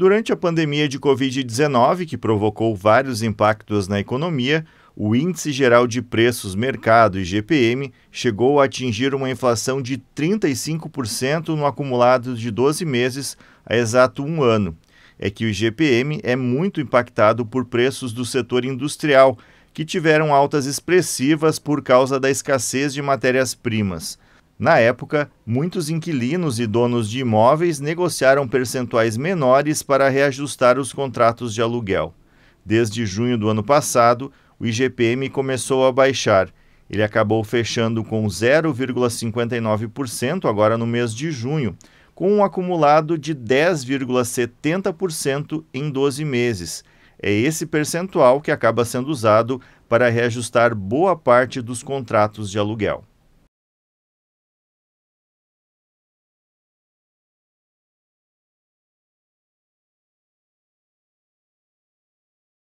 Durante a pandemia de Covid-19, que provocou vários impactos na economia, o Índice Geral de Preços Mercado, IGPM, chegou a atingir uma inflação de 35% no acumulado de 12 meses a exato um ano. É que o IGPM é muito impactado por preços do setor industrial, que tiveram altas expressivas por causa da escassez de matérias-primas. Na época, muitos inquilinos e donos de imóveis negociaram percentuais menores para reajustar os contratos de aluguel. Desde junho do ano passado, o IGPM começou a baixar. Ele acabou fechando com 0,59% agora no mês de junho, com um acumulado de 10,70% em 12 meses. É esse percentual que acaba sendo usado para reajustar boa parte dos contratos de aluguel.